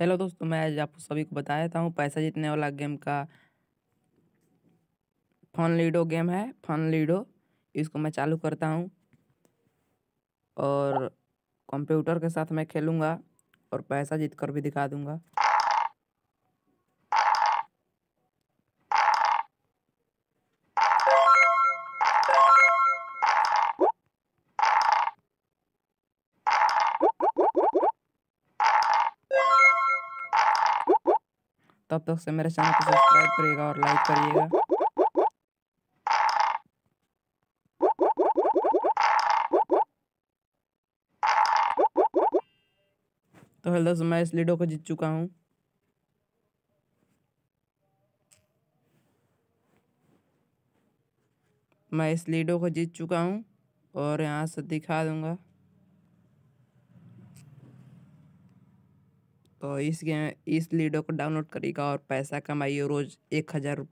hello दोस्तों तो मैं आज आप सभी को बताया था हूँ पैसा जीतने वाला गेम का फन लीडो गेम है फन लीडो इसको मैं चालू करता हूँ और कंप्यूटर के साथ मैं खेलूँगा और पैसा जीत कर भी दिखा दूँगा तब तक से मेरे चैनल को सब्सक्राइब करिएगा और लाइक करिएगा तो हेलो दोस्तों मैं इस लीडो को जीत चुका हूँ मैं इस लीडो को जीत चुका हूँ और यहाँ से दिखा दूंगा तो इस गेम इस लीडो को डाउनलोड करिएगा और पैसा कमाइए रोज़ एक हज़ार